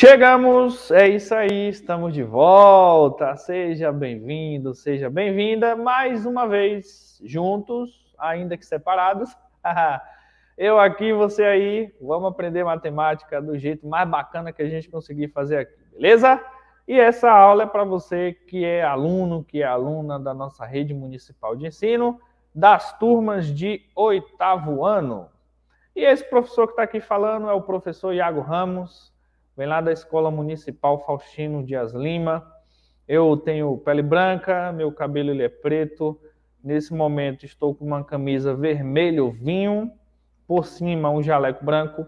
Chegamos, é isso aí, estamos de volta. Seja bem-vindo, seja bem-vinda mais uma vez, juntos, ainda que separados. Eu aqui, você aí, vamos aprender matemática do jeito mais bacana que a gente conseguir fazer aqui, beleza? E essa aula é para você que é aluno, que é aluna da nossa rede municipal de ensino, das turmas de oitavo ano. E esse professor que está aqui falando é o professor Iago Ramos vem lá da Escola Municipal Faustino Dias Lima. Eu tenho pele branca, meu cabelo ele é preto. Nesse momento estou com uma camisa vermelho vinho, por cima um jaleco branco.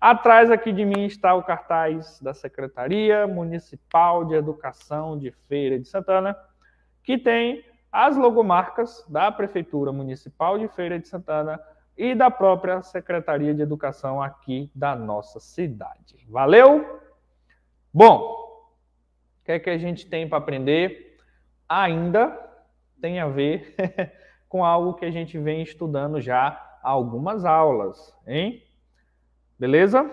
Atrás aqui de mim está o cartaz da Secretaria Municipal de Educação de Feira de Santana, que tem as logomarcas da Prefeitura Municipal de Feira de Santana e da própria Secretaria de Educação aqui da nossa cidade. Valeu? Bom, o que é que a gente tem para aprender? Ainda tem a ver com algo que a gente vem estudando já há algumas aulas, hein? Beleza?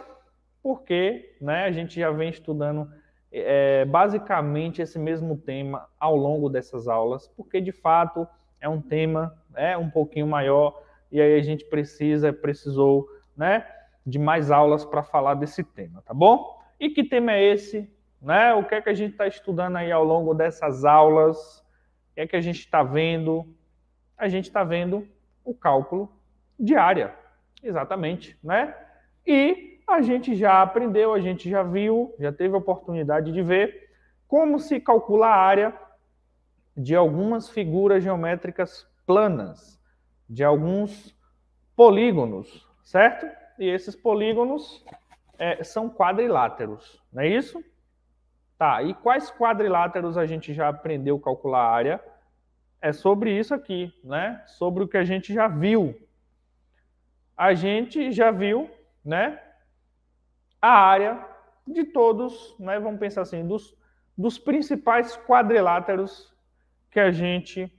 Porque né, a gente já vem estudando é, basicamente esse mesmo tema ao longo dessas aulas, porque de fato é um tema é um pouquinho maior e aí a gente precisa, precisou, né, de mais aulas para falar desse tema, tá bom? E que tema é esse? Né? O que é que a gente está estudando aí ao longo dessas aulas? O que é que a gente está vendo? A gente está vendo o cálculo de área, exatamente, né? E a gente já aprendeu, a gente já viu, já teve a oportunidade de ver como se calcula a área de algumas figuras geométricas planas de alguns polígonos, certo? E esses polígonos é, são quadriláteros, não é isso? Tá, e quais quadriláteros a gente já aprendeu a calcular a área? É sobre isso aqui, né? Sobre o que a gente já viu. A gente já viu, né? A área de todos, né? Vamos pensar assim, dos, dos principais quadriláteros que a gente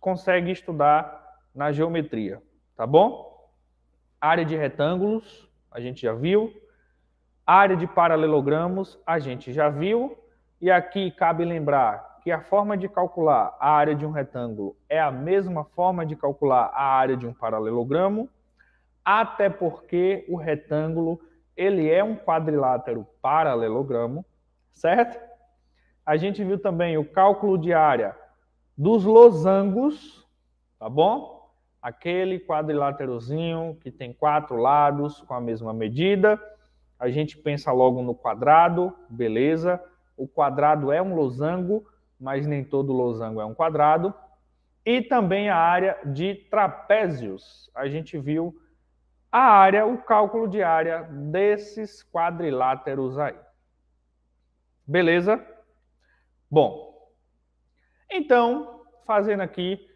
consegue estudar na geometria, tá bom? Área de retângulos, a gente já viu. Área de paralelogramos, a gente já viu. E aqui cabe lembrar que a forma de calcular a área de um retângulo é a mesma forma de calcular a área de um paralelogramo, até porque o retângulo ele é um quadrilátero paralelogramo, certo? A gente viu também o cálculo de área dos losangos, tá bom? aquele quadriláterozinho que tem quatro lados com a mesma medida. A gente pensa logo no quadrado, beleza? O quadrado é um losango, mas nem todo losango é um quadrado. E também a área de trapézios. A gente viu a área, o cálculo de área desses quadriláteros aí. Beleza? Bom, então, fazendo aqui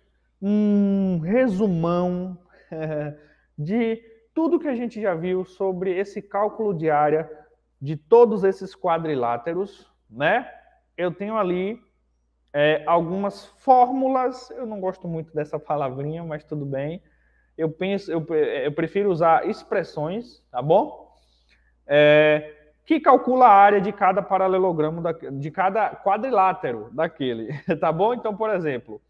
um resumão de tudo que a gente já viu sobre esse cálculo de área de todos esses quadriláteros, né? Eu tenho ali é, algumas fórmulas, eu não gosto muito dessa palavrinha, mas tudo bem. Eu penso, eu, eu prefiro usar expressões, tá bom? É, que calcula a área de cada paralelogramo, da, de cada quadrilátero daquele, tá bom? Então, por exemplo,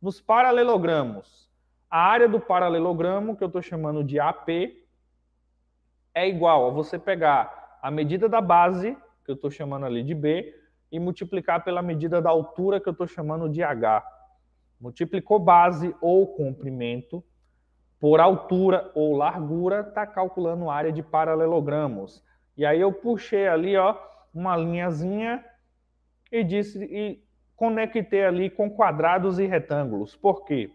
nos paralelogramos. A área do paralelogramo, que eu estou chamando de AP, é igual a você pegar a medida da base, que eu estou chamando ali de B, e multiplicar pela medida da altura, que eu estou chamando de H. Multiplicou base ou comprimento por altura ou largura, está calculando a área de paralelogramos. E aí eu puxei ali ó, uma linhazinha e disse e conectei ali com quadrados e retângulos. Por quê?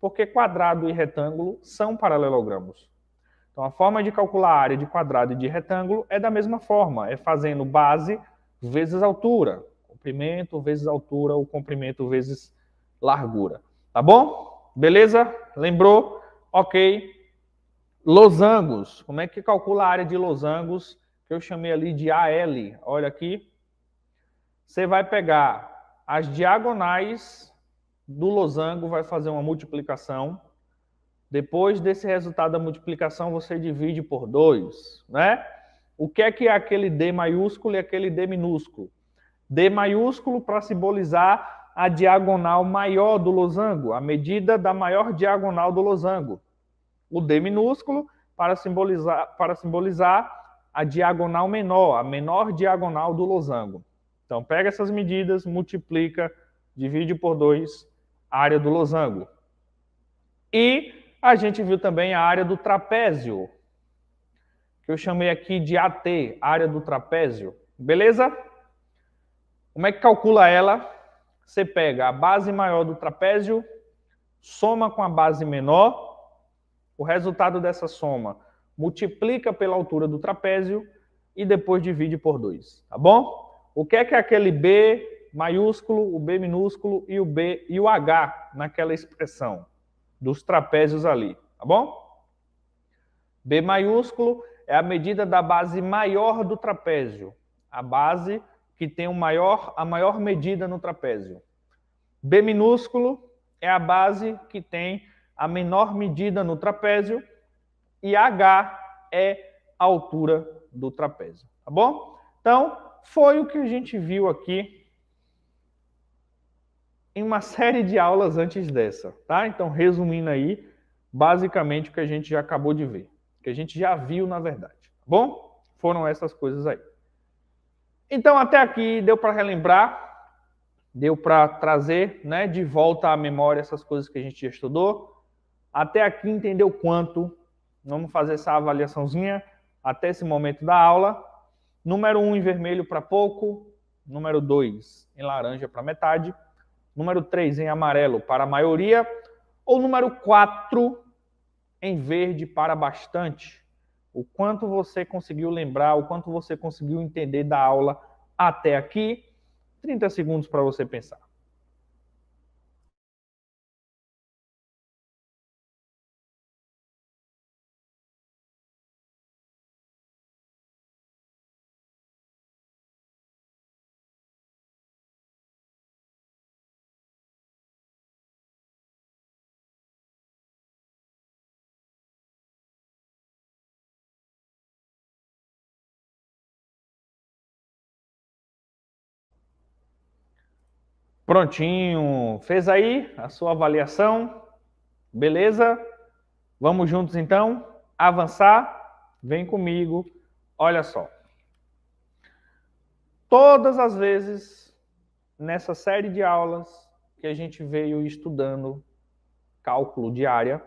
Porque quadrado e retângulo são paralelogramos. Então, a forma de calcular a área de quadrado e de retângulo é da mesma forma, é fazendo base vezes altura, comprimento vezes altura, o comprimento vezes largura. Tá bom? Beleza? Lembrou? Ok. Losangos. Como é que calcula a área de losangos? Que eu chamei ali de AL. Olha aqui. Você vai pegar as diagonais do losango vai fazer uma multiplicação. Depois desse resultado da multiplicação, você divide por 2, né? O que é que é aquele D maiúsculo e aquele D minúsculo? D maiúsculo para simbolizar a diagonal maior do losango, a medida da maior diagonal do losango. O D minúsculo para simbolizar, para simbolizar a diagonal menor, a menor diagonal do losango. Então, pega essas medidas, multiplica, divide por 2 a área do losango. E a gente viu também a área do trapézio, que eu chamei aqui de AT, área do trapézio. Beleza? Como é que calcula ela? Você pega a base maior do trapézio, soma com a base menor, o resultado dessa soma multiplica pela altura do trapézio e depois divide por 2, tá bom? O que é que é aquele B maiúsculo, o B minúsculo e o B e o H naquela expressão dos trapézios ali, tá bom? B maiúsculo é a medida da base maior do trapézio, a base que tem o maior, a maior medida no trapézio. B minúsculo é a base que tem a menor medida no trapézio e H é a altura do trapézio, tá bom? Então, foi o que a gente viu aqui em uma série de aulas antes dessa, tá? Então, resumindo aí, basicamente o que a gente já acabou de ver, que a gente já viu na verdade, tá bom? Foram essas coisas aí. Então, até aqui deu para relembrar, deu para trazer, né, de volta à memória essas coisas que a gente já estudou. Até aqui entendeu quanto? Vamos fazer essa avaliaçãozinha até esse momento da aula. Número 1 um em vermelho para pouco. Número 2 em laranja para metade. Número 3 em amarelo para a maioria. Ou número 4 em verde para bastante. O quanto você conseguiu lembrar, o quanto você conseguiu entender da aula até aqui. 30 segundos para você pensar. Prontinho. Fez aí a sua avaliação? Beleza? Vamos juntos então avançar? Vem comigo. Olha só. Todas as vezes nessa série de aulas que a gente veio estudando cálculo de área,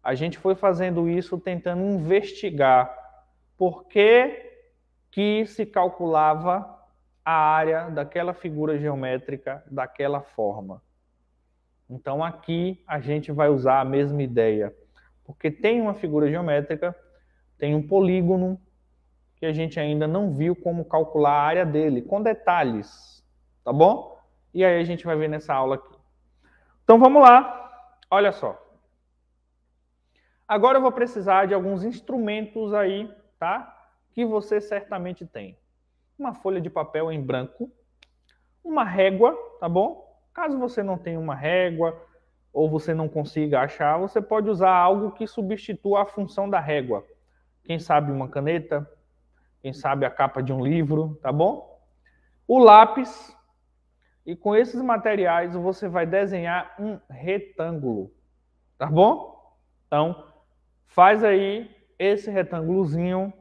a gente foi fazendo isso tentando investigar por que que se calculava a área daquela figura geométrica daquela forma. Então aqui a gente vai usar a mesma ideia, porque tem uma figura geométrica, tem um polígono que a gente ainda não viu como calcular a área dele com detalhes, tá bom? E aí a gente vai ver nessa aula aqui. Então vamos lá. Olha só. Agora eu vou precisar de alguns instrumentos aí, tá? Que você certamente tem uma folha de papel em branco, uma régua, tá bom? Caso você não tenha uma régua ou você não consiga achar, você pode usar algo que substitua a função da régua. Quem sabe uma caneta, quem sabe a capa de um livro, tá bom? O lápis, e com esses materiais você vai desenhar um retângulo, tá bom? Então, faz aí esse retângulozinho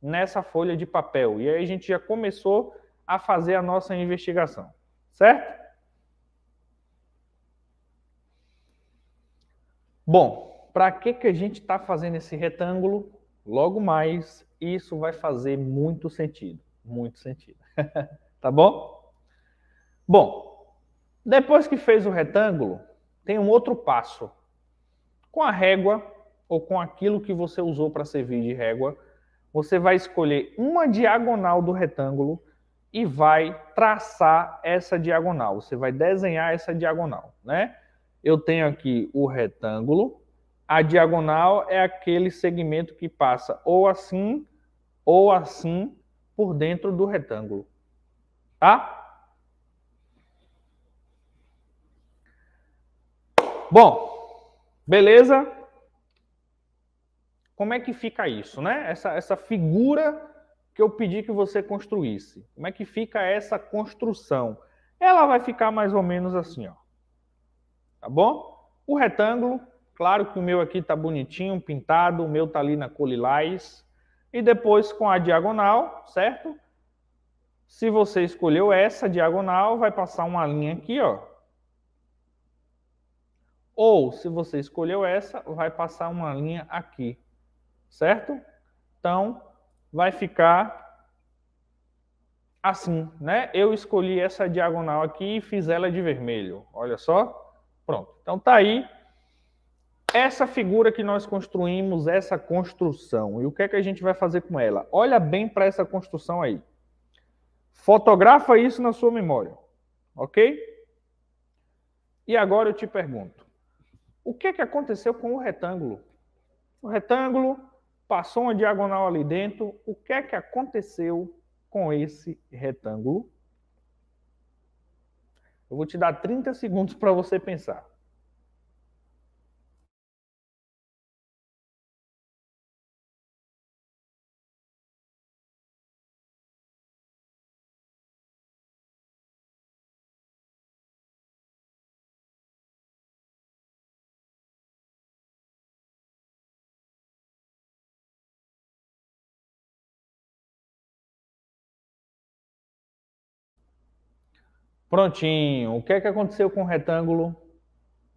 nessa folha de papel. E aí a gente já começou a fazer a nossa investigação, certo? Bom, para que, que a gente está fazendo esse retângulo? Logo mais, isso vai fazer muito sentido. Muito sentido. tá bom? Bom, depois que fez o retângulo, tem um outro passo. Com a régua ou com aquilo que você usou para servir de régua, você vai escolher uma diagonal do retângulo e vai traçar essa diagonal. Você vai desenhar essa diagonal, né? Eu tenho aqui o retângulo. A diagonal é aquele segmento que passa ou assim ou assim por dentro do retângulo. Tá? Bom, beleza? como é que fica isso, né? Essa, essa figura que eu pedi que você construísse. Como é que fica essa construção? Ela vai ficar mais ou menos assim, ó. Tá bom? O retângulo, claro que o meu aqui tá bonitinho, pintado, o meu tá ali na cor lilás. E depois com a diagonal, certo? Se você escolheu essa diagonal, vai passar uma linha aqui, ó. Ou, se você escolheu essa, vai passar uma linha aqui certo? Então, vai ficar assim, né? Eu escolhi essa diagonal aqui e fiz ela de vermelho. Olha só. Pronto. Então, tá aí essa figura que nós construímos, essa construção. E o que é que a gente vai fazer com ela? Olha bem para essa construção aí. Fotografa isso na sua memória, ok? E agora eu te pergunto, o que é que aconteceu com o retângulo? O retângulo passou uma diagonal ali dentro, o que é que aconteceu com esse retângulo? Eu vou te dar 30 segundos para você pensar. Prontinho. O que é que aconteceu com o retângulo?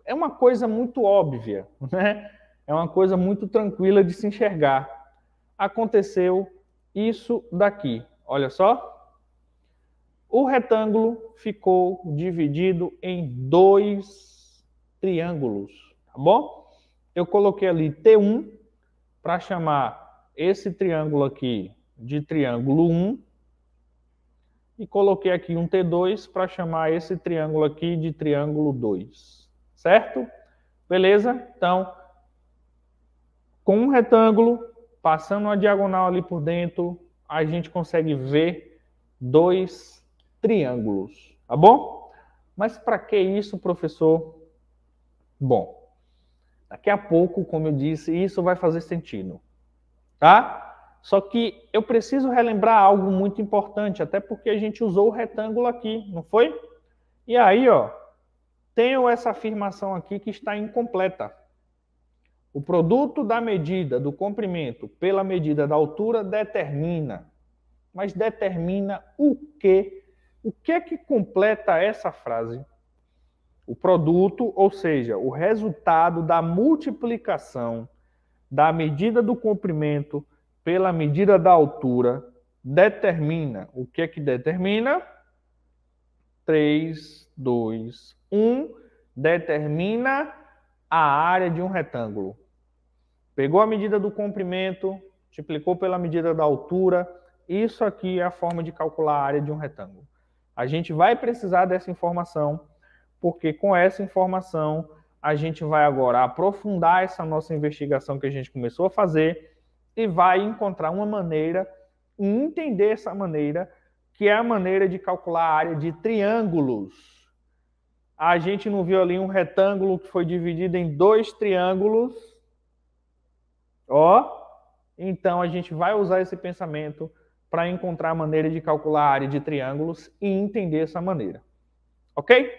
É uma coisa muito óbvia, né? É uma coisa muito tranquila de se enxergar. Aconteceu isso daqui. Olha só. O retângulo ficou dividido em dois triângulos, tá bom? Eu coloquei ali T1 para chamar esse triângulo aqui de triângulo 1 e coloquei aqui um T2 para chamar esse triângulo aqui de triângulo 2, certo? Beleza? Então, com um retângulo, passando uma diagonal ali por dentro, a gente consegue ver dois triângulos, tá bom? Mas para que isso, professor? Bom, daqui a pouco, como eu disse, isso vai fazer sentido, tá? Só que eu preciso relembrar algo muito importante, até porque a gente usou o retângulo aqui, não foi? E aí, ó, tenho essa afirmação aqui que está incompleta. O produto da medida do comprimento pela medida da altura determina. Mas determina o quê? O que é que completa essa frase? O produto, ou seja, o resultado da multiplicação da medida do comprimento pela medida da altura, determina. O que é que determina? 3, 2, 1. Determina a área de um retângulo. Pegou a medida do comprimento, multiplicou pela medida da altura. Isso aqui é a forma de calcular a área de um retângulo. A gente vai precisar dessa informação, porque com essa informação a gente vai agora aprofundar essa nossa investigação que a gente começou a fazer e vai encontrar uma maneira, entender essa maneira, que é a maneira de calcular a área de triângulos. A gente não viu ali um retângulo que foi dividido em dois triângulos. Ó, então a gente vai usar esse pensamento para encontrar a maneira de calcular a área de triângulos e entender essa maneira. Ok?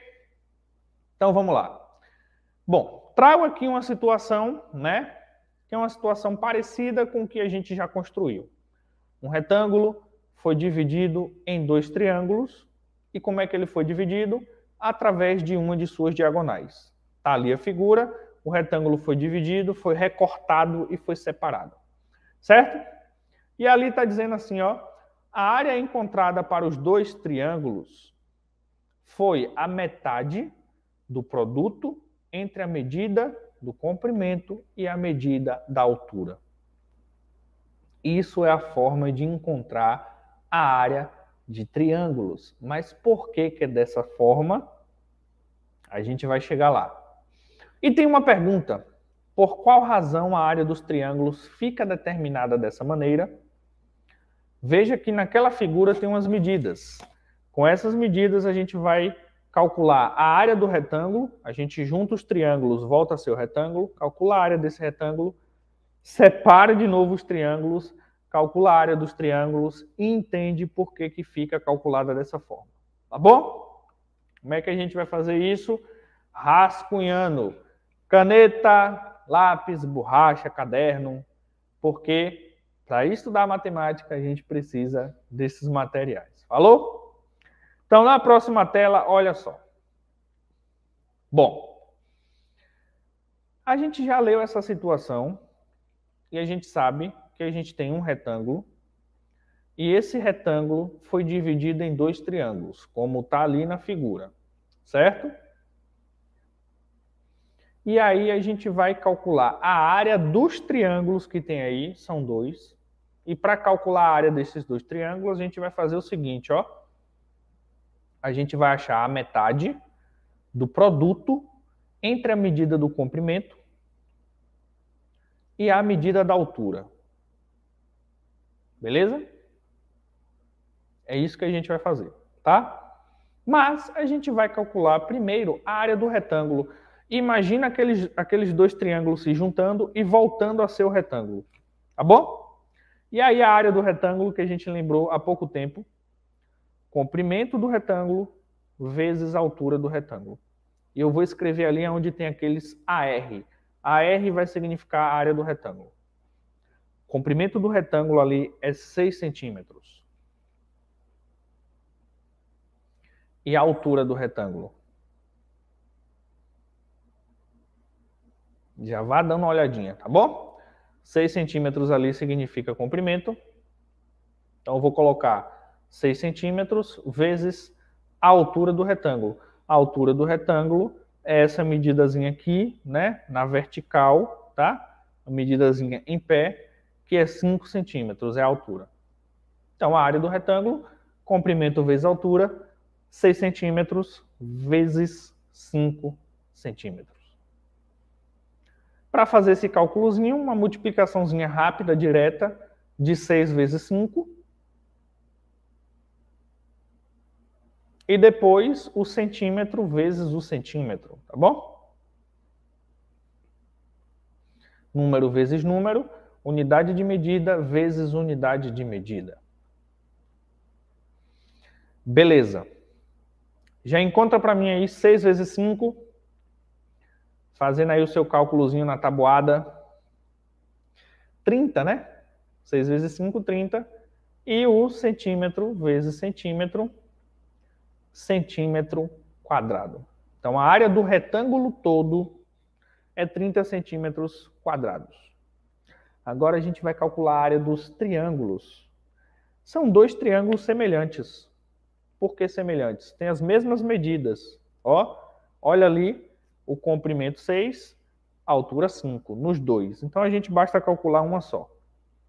Então vamos lá. Bom, trago aqui uma situação, né? que é uma situação parecida com o que a gente já construiu. Um retângulo foi dividido em dois triângulos. E como é que ele foi dividido? Através de uma de suas diagonais. Está ali a figura, o retângulo foi dividido, foi recortado e foi separado. Certo? E ali está dizendo assim, ó, a área encontrada para os dois triângulos foi a metade do produto entre a medida do comprimento e a medida da altura. Isso é a forma de encontrar a área de triângulos. Mas por que, que é dessa forma? A gente vai chegar lá. E tem uma pergunta: por qual razão a área dos triângulos fica determinada dessa maneira? Veja que naquela figura tem umas medidas. Com essas medidas, a gente vai calcular a área do retângulo, a gente junta os triângulos, volta a ser o retângulo, calcula a área desse retângulo, separa de novo os triângulos, calcula a área dos triângulos e entende por que, que fica calculada dessa forma. Tá bom? Como é que a gente vai fazer isso? Rascunhando. Caneta, lápis, borracha, caderno, porque para estudar matemática a gente precisa desses materiais. Falou? Então, na próxima tela, olha só. Bom, a gente já leu essa situação e a gente sabe que a gente tem um retângulo e esse retângulo foi dividido em dois triângulos, como está ali na figura, certo? E aí a gente vai calcular a área dos triângulos que tem aí, são dois. E para calcular a área desses dois triângulos, a gente vai fazer o seguinte, ó a gente vai achar a metade do produto entre a medida do comprimento e a medida da altura. Beleza? É isso que a gente vai fazer, tá? Mas a gente vai calcular primeiro a área do retângulo. Imagina aqueles, aqueles dois triângulos se juntando e voltando a ser o retângulo. Tá bom? E aí a área do retângulo que a gente lembrou há pouco tempo comprimento do retângulo vezes a altura do retângulo. E eu vou escrever ali onde tem aqueles AR. AR vai significar a área do retângulo. O comprimento do retângulo ali é 6 centímetros. E a altura do retângulo? Já vá dando uma olhadinha, tá bom? 6 centímetros ali significa comprimento. Então, eu vou colocar 6 centímetros vezes a altura do retângulo. A altura do retângulo é essa medidazinha aqui, né? Na vertical, tá? A medidazinha em pé, que é 5 centímetros, é a altura. Então, a área do retângulo, comprimento vezes altura, 6 centímetros vezes 5 centímetros. Para fazer esse cálculozinho, uma multiplicaçãozinha rápida, direta, de 6 vezes 5, e depois o centímetro vezes o centímetro, tá bom? Número vezes número, unidade de medida vezes unidade de medida. Beleza. Já encontra para mim aí 6 vezes 5, fazendo aí o seu cálculozinho na tabuada. 30, né? 6 vezes 5, 30. E o centímetro vezes centímetro, centímetro quadrado. Então, a área do retângulo todo é 30 centímetros quadrados. Agora a gente vai calcular a área dos triângulos. São dois triângulos semelhantes. Por que semelhantes? Tem as mesmas medidas. Ó, olha ali o comprimento 6, altura 5, nos dois. Então a gente basta calcular uma só.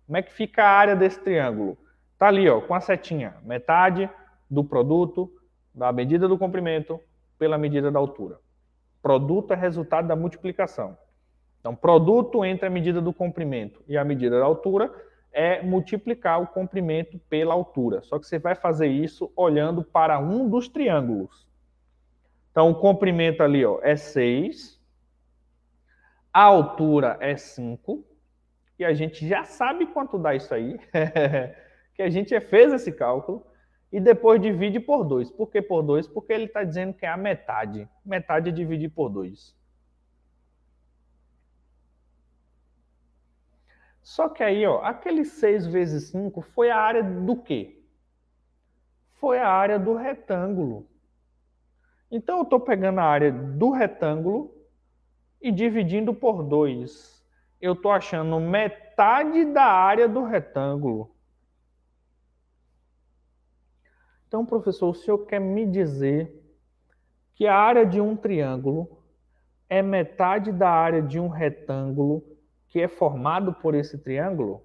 Como é que fica a área desse triângulo? Está ali, ó, com a setinha. Metade do produto da medida do comprimento pela medida da altura. Produto é resultado da multiplicação. Então, produto entre a medida do comprimento e a medida da altura é multiplicar o comprimento pela altura. Só que você vai fazer isso olhando para um dos triângulos. Então, o comprimento ali ó, é 6, a altura é 5, e a gente já sabe quanto dá isso aí, que a gente fez esse cálculo e depois divide por 2. Por que por 2? Porque ele está dizendo que é a metade. Metade é dividir por 2. Só que aí, ó, aquele 6 vezes 5 foi a área do quê? Foi a área do retângulo. Então, eu estou pegando a área do retângulo e dividindo por 2. Eu estou achando metade da área do retângulo. Então, professor, o senhor quer me dizer que a área de um triângulo é metade da área de um retângulo que é formado por esse triângulo?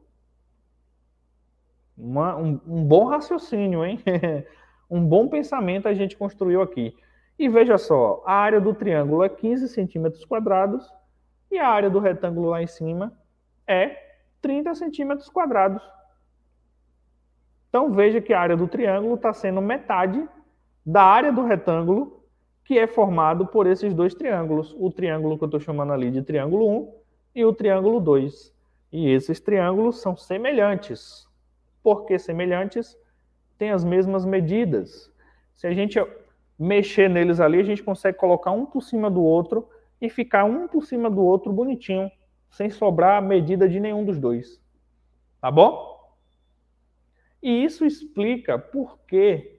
Uma, um, um bom raciocínio, hein? um bom pensamento a gente construiu aqui. E veja só, a área do triângulo é 15 centímetros quadrados e a área do retângulo lá em cima é 30 centímetros quadrados. Então veja que a área do triângulo está sendo metade da área do retângulo que é formado por esses dois triângulos. O triângulo que eu estou chamando ali de triângulo 1 e o triângulo 2. E esses triângulos são semelhantes. Por que semelhantes? têm as mesmas medidas. Se a gente mexer neles ali, a gente consegue colocar um por cima do outro e ficar um por cima do outro bonitinho, sem sobrar medida de nenhum dos dois. Tá bom? E isso explica por que,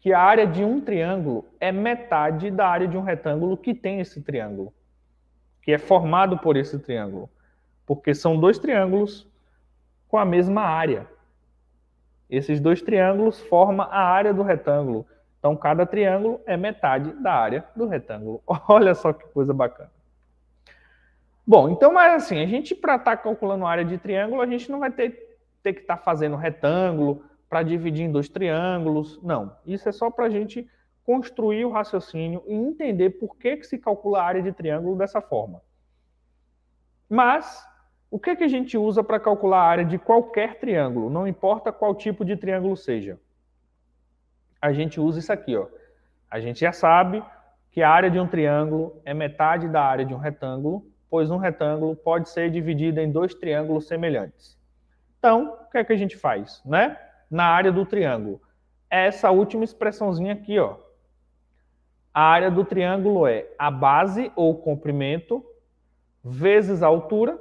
que a área de um triângulo é metade da área de um retângulo que tem esse triângulo, que é formado por esse triângulo. Porque são dois triângulos com a mesma área. Esses dois triângulos formam a área do retângulo. Então, cada triângulo é metade da área do retângulo. Olha só que coisa bacana. Bom, então, mas assim, a gente para estar tá calculando a área de triângulo, a gente não vai ter ter que estar tá fazendo retângulo para dividir em dois triângulos. Não, isso é só para a gente construir o raciocínio e entender por que, que se calcula a área de triângulo dessa forma. Mas, o que, que a gente usa para calcular a área de qualquer triângulo, não importa qual tipo de triângulo seja? A gente usa isso aqui, ó. A gente já sabe que a área de um triângulo é metade da área de um retângulo, pois um retângulo pode ser dividido em dois triângulos semelhantes. Então, o que é que a gente faz, né? Na área do triângulo. Essa última expressãozinha aqui, ó. A área do triângulo é a base ou comprimento vezes a altura.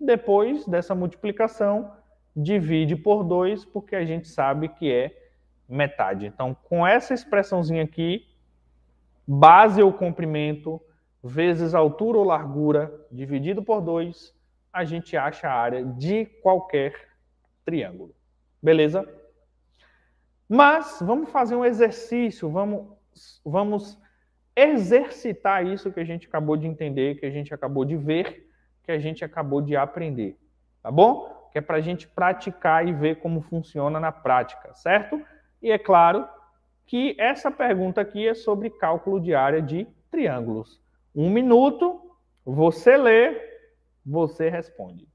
Depois dessa multiplicação, divide por 2, porque a gente sabe que é metade. Então, com essa expressãozinha aqui, base ou comprimento vezes altura ou largura dividido por 2, a gente acha a área de qualquer triângulo. Beleza? Mas vamos fazer um exercício, vamos, vamos exercitar isso que a gente acabou de entender, que a gente acabou de ver, que a gente acabou de aprender. Tá bom? Que é para a gente praticar e ver como funciona na prática, certo? E é claro que essa pergunta aqui é sobre cálculo de área de triângulos. Um minuto, você lê, você responde.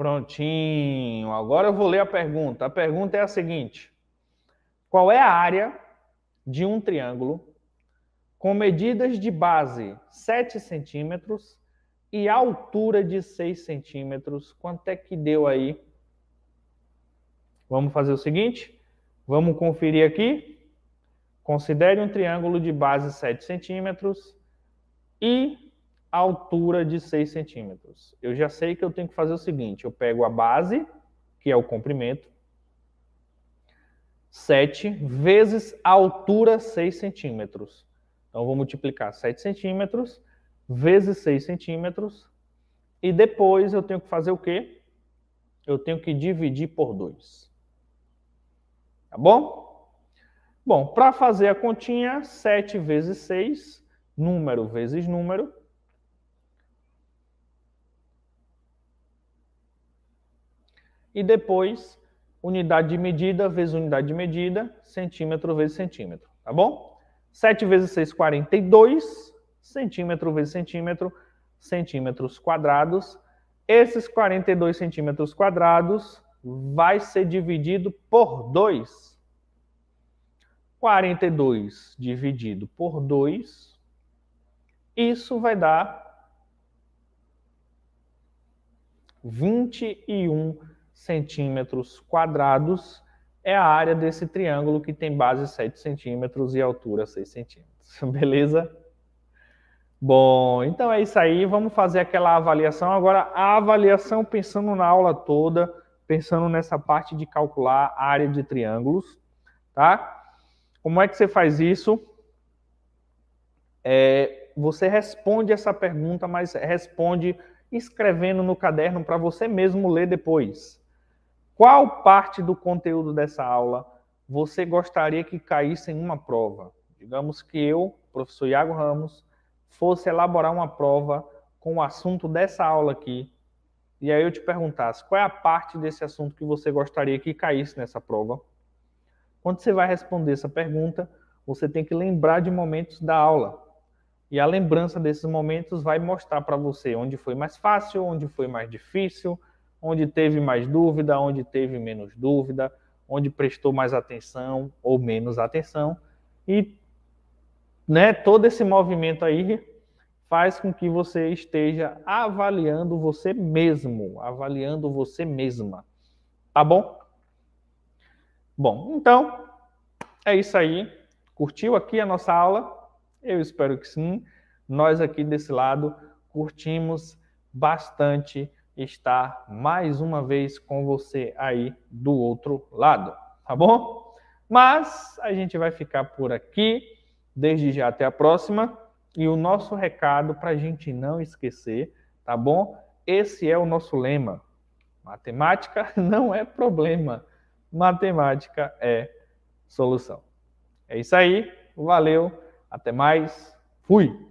Prontinho. Agora eu vou ler a pergunta. A pergunta é a seguinte: Qual é a área de um triângulo com medidas de base 7 centímetros e altura de 6 centímetros? Quanto é que deu aí? Vamos fazer o seguinte? Vamos conferir aqui. Considere um triângulo de base 7 centímetros e altura de 6 centímetros. Eu já sei que eu tenho que fazer o seguinte: eu pego a base, que é o comprimento, 7 vezes a altura 6 centímetros. Então, eu vou multiplicar 7 centímetros vezes 6 centímetros. E depois eu tenho que fazer o quê? Eu tenho que dividir por 2. Tá bom? Bom, para fazer a continha, 7 vezes 6, número vezes número, e depois unidade de medida vezes unidade de medida, centímetro vezes centímetro, tá bom? 7 vezes 6, 42, centímetro vezes centímetro, centímetros quadrados. Esses 42 centímetros quadrados vai ser dividido por 2. 42 dividido por 2, isso vai dar 21 centímetros centímetros quadrados é a área desse triângulo que tem base 7 centímetros e altura 6 centímetros. Beleza? Bom, então é isso aí. Vamos fazer aquela avaliação. Agora, a avaliação pensando na aula toda, pensando nessa parte de calcular a área de triângulos, tá? Como é que você faz isso? É, você responde essa pergunta, mas responde escrevendo no caderno para você mesmo ler depois. Qual parte do conteúdo dessa aula você gostaria que caísse em uma prova? Digamos que eu, professor Iago Ramos, fosse elaborar uma prova com o assunto dessa aula aqui, e aí eu te perguntasse qual é a parte desse assunto que você gostaria que caísse nessa prova. Quando você vai responder essa pergunta, você tem que lembrar de momentos da aula. E a lembrança desses momentos vai mostrar para você onde foi mais fácil, onde foi mais difícil, onde teve mais dúvida, onde teve menos dúvida, onde prestou mais atenção ou menos atenção. E né, todo esse movimento aí faz com que você esteja avaliando você mesmo, avaliando você mesma. Tá bom? Bom, então é isso aí. Curtiu aqui a nossa aula? Eu espero que sim. Nós aqui desse lado curtimos bastante estar mais uma vez com você aí do outro lado, tá bom? Mas a gente vai ficar por aqui, desde já até a próxima. E o nosso recado para a gente não esquecer, tá bom? Esse é o nosso lema. Matemática não é problema, matemática é solução. É isso aí, valeu, até mais, fui!